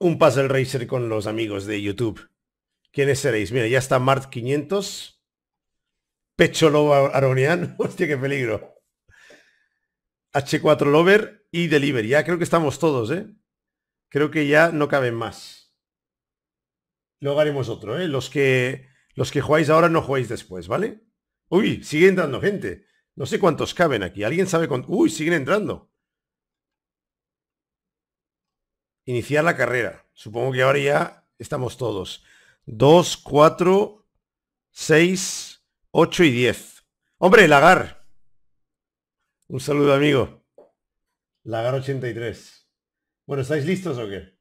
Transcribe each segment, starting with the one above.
Un Puzzle Racer con los amigos de YouTube. ¿Quiénes seréis? Mira, ya está Mart 500. Pecho Lobo Aronian. Hostia, qué peligro. H4 Lover y Delivery. Ya creo que estamos todos, ¿eh? Creo que ya no caben más. Luego haremos otro, ¿eh? Los que, los que jugáis ahora no jugáis después, ¿vale? Uy, sigue entrando gente. No sé cuántos caben aquí. ¿Alguien sabe con. Uy, siguen entrando. iniciar la carrera. Supongo que ahora ya estamos todos. 2, 4, 6, 8 y 10. Hombre, Lagar. Un saludo, amigo. Lagar 83. Bueno, ¿estáis listos o qué?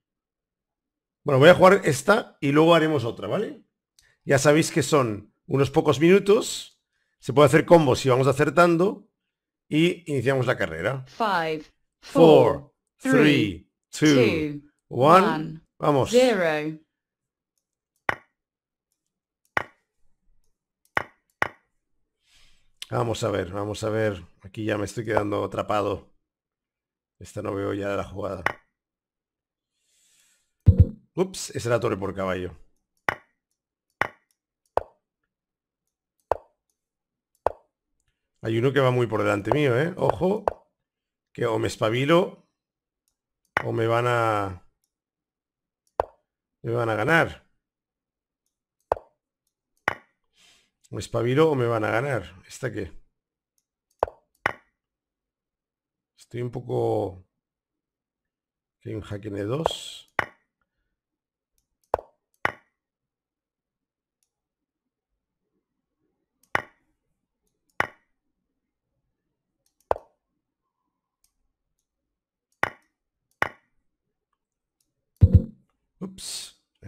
Bueno, voy a jugar esta y luego haremos otra, ¿vale? Ya sabéis que son unos pocos minutos. Se puede hacer combos si vamos acertando. Y iniciamos la carrera. 5, 4, 3, two, Vamos. Zero. Vamos a ver, vamos a ver. Aquí ya me estoy quedando atrapado. Esta no veo ya la jugada. Ups, esa era torre por caballo. Hay uno que va muy por delante mío, ¿eh? Ojo, que o me espabilo o me van a me van a ganar me espabilo o me van a ganar esta que estoy un poco que hay un hack e 2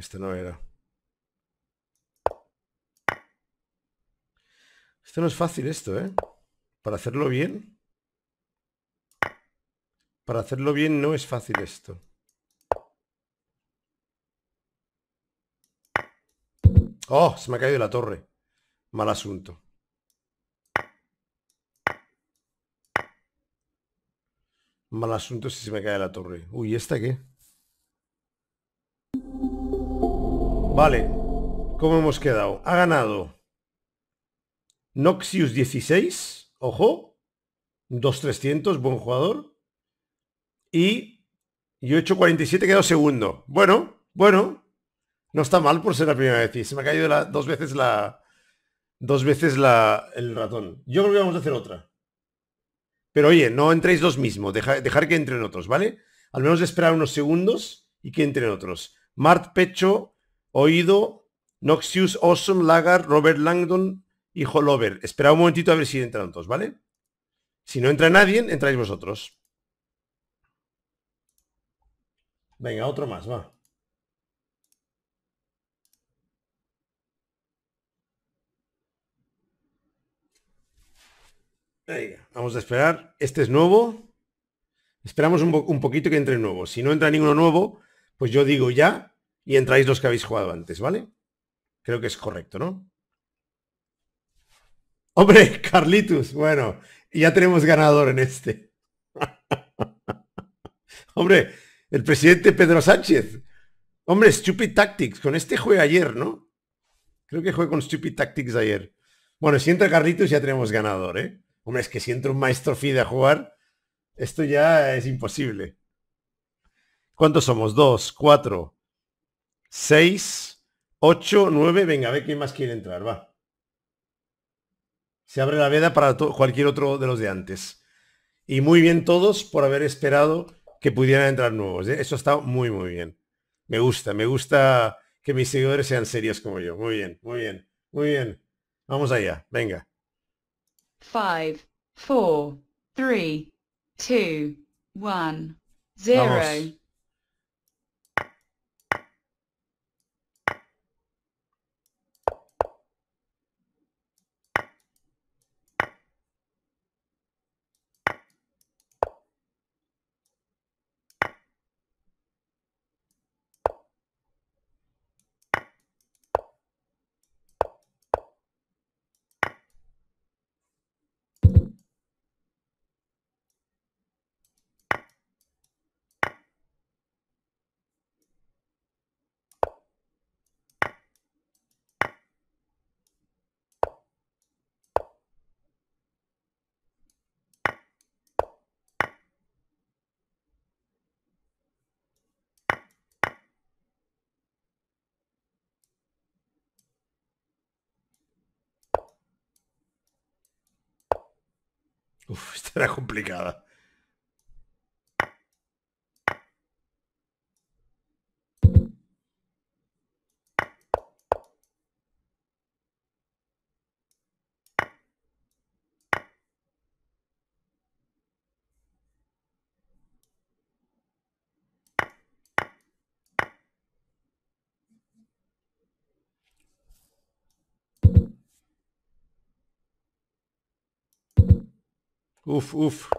Este no era. Esto no es fácil esto, ¿eh? Para hacerlo bien. Para hacerlo bien no es fácil esto. ¡Oh! Se me ha caído la torre. Mal asunto. Mal asunto si se me cae la torre. Uy, ¿esta qué? Vale. ¿Cómo hemos quedado? Ha ganado Noxius 16. Ojo. 2-300, buen jugador. Y yo he hecho 47, quedado segundo. Bueno, bueno. No está mal por ser la primera vez. Y se me ha caído dos veces la... Dos veces la, el ratón. Yo creo que vamos a hacer otra. Pero oye, no entréis los mismos. dejar que entren otros, ¿vale? Al menos esperar unos segundos y que entren otros. Mart Pecho Oído, Noxious, Awesome, Lagar, Robert Langdon y Holover. Esperad un momentito a ver si entran todos, ¿vale? Si no entra nadie, entráis vosotros. Venga, otro más, va. Venga, vamos a esperar. Este es nuevo. Esperamos un, un poquito que entre nuevo. Si no entra ninguno nuevo, pues yo digo ya y entráis los que habéis jugado antes, ¿vale? Creo que es correcto, ¿no? Hombre, Carlitos. bueno, ya tenemos ganador en este. Hombre, el presidente Pedro Sánchez. Hombre, Stupid Tactics, con este juego ayer, ¿no? Creo que juega con Stupid Tactics ayer. Bueno, si entra Carlitos ya tenemos ganador, ¿eh? Hombre, es que si entra un maestro FIDE a jugar, esto ya es imposible. ¿Cuántos somos? Dos, cuatro, 6, 8, 9. Venga, a ver quién más quiere entrar. Va. Se abre la veda para cualquier otro de los de antes. Y muy bien todos por haber esperado que pudieran entrar nuevos. ¿eh? Eso está muy, muy bien. Me gusta, me gusta que mis seguidores sean serios como yo. Muy bien, muy bien, muy bien. Vamos allá, venga. 5, 4, 3, 2, 1, 0. Uf, estará complicada. Uf, uf.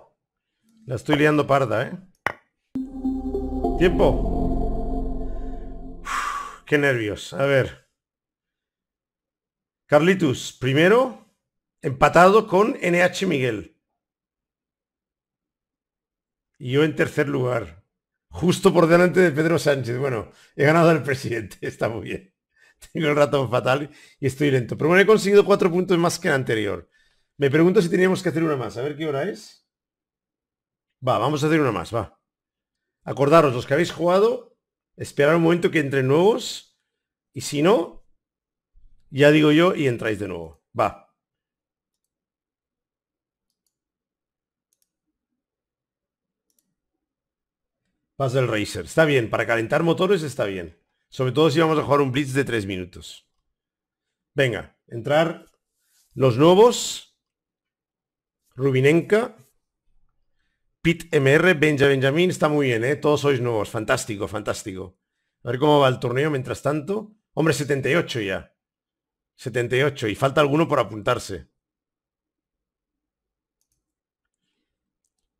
La estoy liando parda, ¿eh? Tiempo. qué nervios. A ver. Carlitos, primero, empatado con NH Miguel. Y yo en tercer lugar. Justo por delante de Pedro Sánchez. Bueno, he ganado al presidente. Está muy bien. Tengo el ratón fatal y estoy lento. Pero bueno, he conseguido cuatro puntos más que el anterior. Me pregunto si teníamos que hacer una más. A ver qué hora es. Va, vamos a hacer una más, va. Acordaros, los que habéis jugado, esperar un momento que entren nuevos. Y si no, ya digo yo y entráis de nuevo. Va. del Racer. Está bien, para calentar motores está bien. Sobre todo si vamos a jugar un blitz de tres minutos. Venga, entrar los nuevos. Rubinenka, Pit MR, Benja Benjamín, está muy bien, ¿eh? Todos sois nuevos, fantástico, fantástico. A ver cómo va el torneo mientras tanto. Hombre, 78 ya. 78 y falta alguno por apuntarse.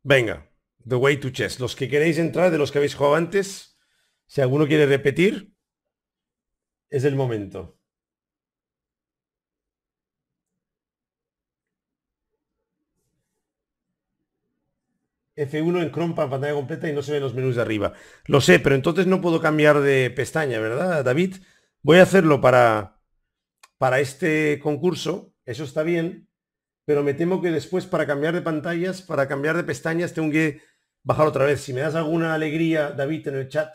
Venga, The Way to Chess. Los que queréis entrar, de los que habéis jugado antes, si alguno quiere repetir, es el momento. F1 en Chrome para pantalla completa y no se ven los menús de arriba. Lo sé, pero entonces no puedo cambiar de pestaña, ¿verdad, David? Voy a hacerlo para, para este concurso, eso está bien, pero me temo que después para cambiar de pantallas, para cambiar de pestañas, tengo que bajar otra vez. Si me das alguna alegría, David, en el chat,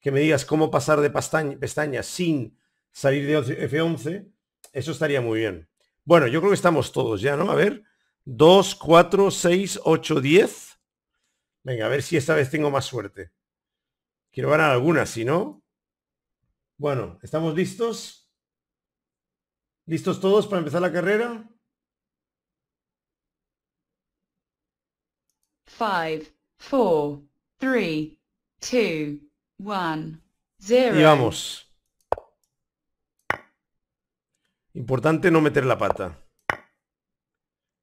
que me digas cómo pasar de pestaña, pestaña sin salir de F11, eso estaría muy bien. Bueno, yo creo que estamos todos ya, ¿no? A ver, 2, 4, 6, 8, 10. Venga, a ver si esta vez tengo más suerte. Quiero ganar alguna, si no. Bueno, ¿estamos listos? ¿Listos todos para empezar la carrera? 5 four, three, two, one, zero. Y vamos. Importante no meter la pata.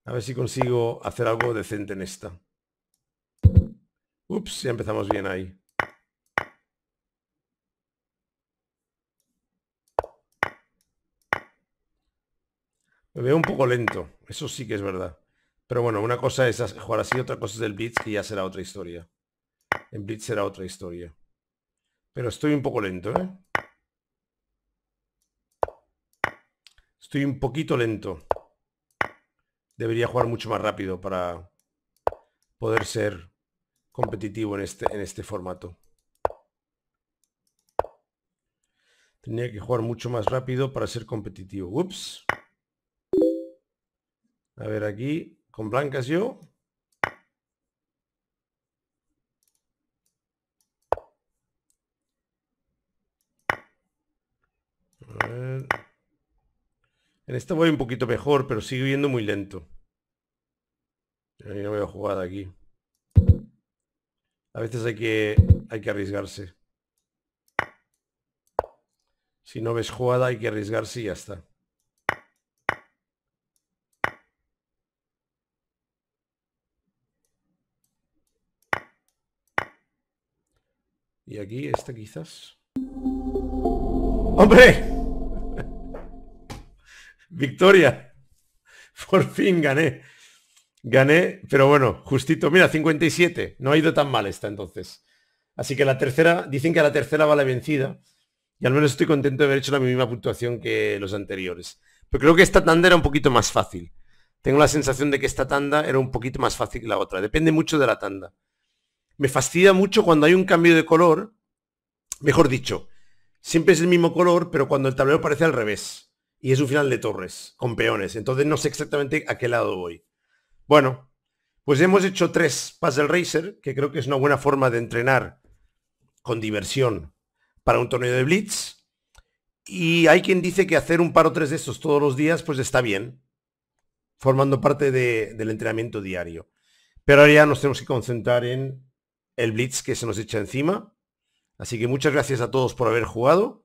A ver si consigo hacer algo decente en esta. Ups, ya empezamos bien ahí. Me veo un poco lento, eso sí que es verdad. Pero bueno, una cosa es jugar así, otra cosa es el Blitz, que ya será otra historia. En Blitz será otra historia. Pero estoy un poco lento, ¿eh? Estoy un poquito lento. Debería jugar mucho más rápido para poder ser competitivo en este, en este formato. Tenía que jugar mucho más rápido para ser competitivo. Ups. A ver aquí, con blancas yo. En esta voy un poquito mejor, pero sigue yendo muy lento. y no veo jugada aquí. A veces hay que, hay que arriesgarse. Si no ves jugada hay que arriesgarse y ya está. Y aquí, está quizás. ¡Hombre! ¡Victoria! Por fin gané. Gané, pero bueno, justito. Mira, 57. No ha ido tan mal esta entonces. Así que la tercera, dicen que a la tercera vale vencida. Y al menos estoy contento de haber hecho la misma puntuación que los anteriores. Pero creo que esta tanda era un poquito más fácil. Tengo la sensación de que esta tanda era un poquito más fácil que la otra. Depende mucho de la tanda. Me fastidia mucho cuando hay un cambio de color. Mejor dicho, siempre es el mismo color, pero cuando el tablero parece al revés. Y es un final de torres, con peones. Entonces no sé exactamente a qué lado voy. Bueno, pues hemos hecho tres Puzzle Racer, que creo que es una buena forma de entrenar con diversión para un torneo de Blitz. Y hay quien dice que hacer un par o tres de estos todos los días, pues está bien, formando parte del entrenamiento diario. Pero ahora ya nos tenemos que concentrar en el Blitz que se nos echa encima. Así que muchas gracias a todos por haber jugado.